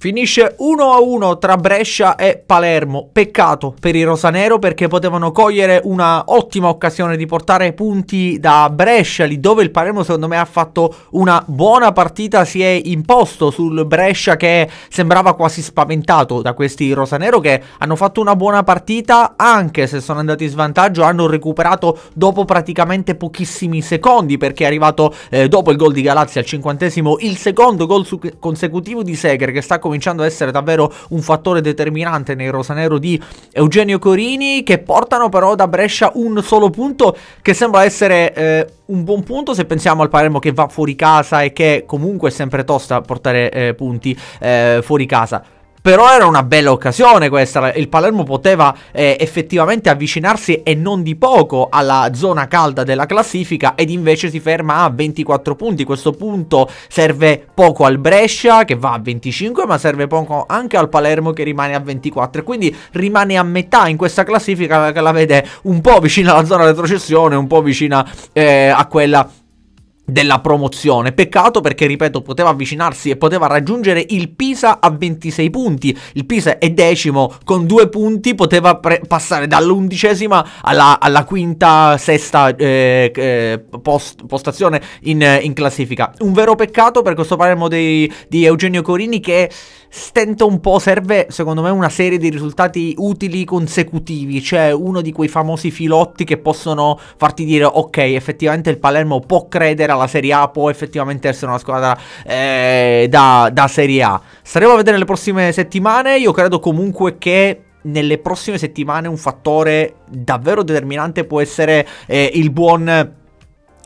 Finisce 1-1 tra Brescia e Palermo. Peccato per i rosanero perché potevano cogliere una ottima occasione di portare punti da Brescia, lì dove il Palermo secondo me ha fatto una buona partita, si è imposto sul Brescia che sembrava quasi spaventato da questi rosanero che hanno fatto una buona partita anche se sono andati in svantaggio, hanno recuperato dopo praticamente pochissimi secondi perché è arrivato eh, dopo il gol di Galazzi al cinquantesimo il secondo gol consecutivo di Segre che sta cominciando ad essere davvero un fattore determinante nei rosanero di Eugenio Corini che portano però da Brescia un solo punto che sembra essere eh, un buon punto se pensiamo al Palermo che va fuori casa e che comunque è sempre tosta portare eh, punti eh, fuori casa. Però era una bella occasione questa, il Palermo poteva eh, effettivamente avvicinarsi e non di poco alla zona calda della classifica ed invece si ferma a 24 punti. Questo punto serve poco al Brescia che va a 25 ma serve poco anche al Palermo che rimane a 24 e quindi rimane a metà in questa classifica che la vede un po' vicina alla zona retrocessione, un po' vicina eh, a quella della promozione. Peccato perché, ripeto, poteva avvicinarsi e poteva raggiungere il Pisa a 26 punti. Il Pisa è decimo con due punti, poteva passare dall'undicesima alla, alla quinta, sesta eh, eh, post- postazione in, in, classifica. Un vero peccato per questo Palermo dei, di Eugenio Corini che stenta un po', serve secondo me una serie di risultati utili consecutivi, cioè uno di quei famosi filotti che possono farti dire ok, effettivamente il Palermo può credere la Serie A può effettivamente essere una squadra eh, da, da Serie A. Staremo a vedere le prossime settimane. Io credo comunque che nelle prossime settimane un fattore davvero determinante può essere eh, il buon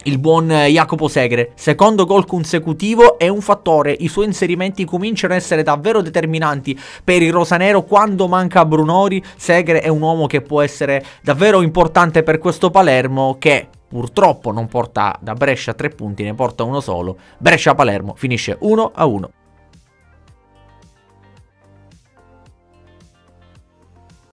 il buon Jacopo Segre. Secondo gol consecutivo è un fattore, i suoi inserimenti cominciano a essere davvero determinanti per il Rosanero quando manca Brunori. Segre è un uomo che può essere davvero importante per questo Palermo che purtroppo non porta da Brescia tre punti, ne porta uno solo. Brescia-Palermo finisce 1 a 1.